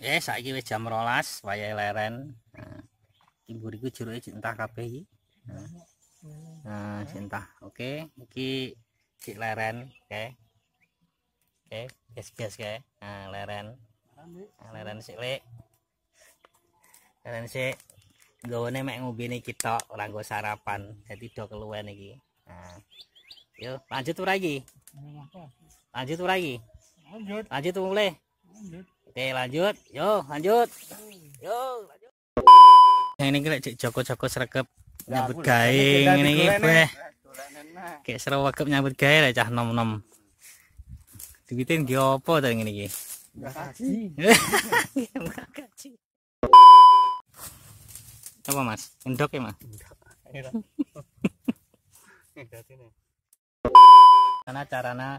Eh saiki wis jam 12 wayahe leren. Nah, iki mburiku juruke entah kabeh iki. Nah, nah entah. Oke, okay. iki cik leren, oke. Okay. Oke, gas bias-bias Nah, leren. Nah, leren sik lek. Leren sik. Gawane mek ngombene kita ora nggo sarapan. Dadi do keluwen iki. Nah. Yo, lanjut ora iki? Lanjut ora iki? Lanjut. Lanjut mulai. Lanjut. Oke lanjut, yo lanjut, yo lanjut. Yang ini kira cek Joko-Joko sergap nyambut gaing ini gue. beh. Eh. Kayak serwakep nyambut gaing lah cah nom-nom. Dibitin geopo tadi ini gue. Enggak Apa Mas? Endok ya, Mas? Karena carana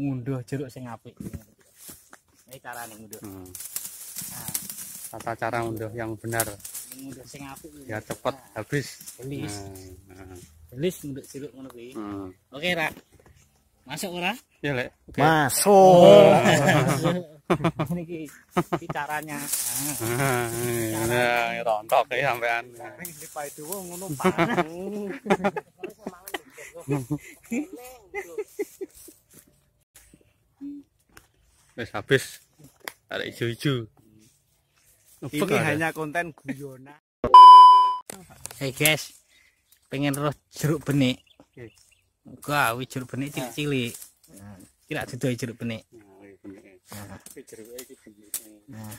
ngunduh jeruk sing apik ini eh, cara nih ngunduh hmm. nah. tata cara ngunduh yang benar ngunduh sing apik ya, ya cepet nah. habis belis nah. belis nah. ngunduh ciluk ngono kuwi hmm. oke rak masuk ora ya lek okay. masuk oh. iki caranya nah rontok ya sampean sing dipai duwe ngono parang wis habis ada hijau-hijau. Ini ada. hanya konten guyonan. Hey guys, pengen roh jeruk benik. Gua okay. jeruk benik nah. cilik-cilik. Nah. Kira didoi jeruk benik. Nah, iya, iya. nah. Iya. nah, nah. jeruk benik. Nah.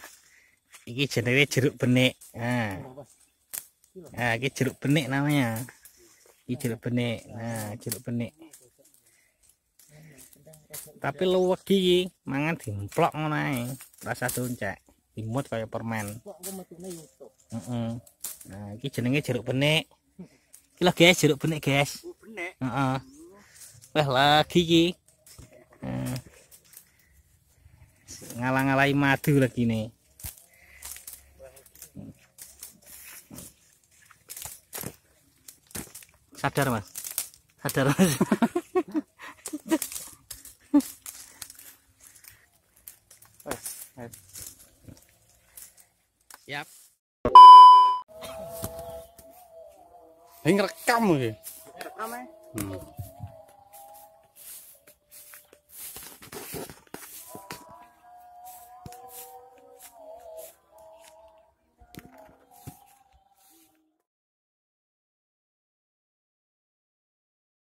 Nah, ini jeruk benik namanya. Iki jeruk benik. Nah, jeruk benik tapi lu iki mangan dimplok ngono ae rasa doncek imut kayak permen uh -uh. nah iki jenenge jeruk benik iki lho guys jeruk benik guys oh, benik -uh. wah lagi iki uh. Nah. ngalang madu lagi nih sadar mas sadar mas Yep. Hình rekam kìa. Rekam ấy. Ừ.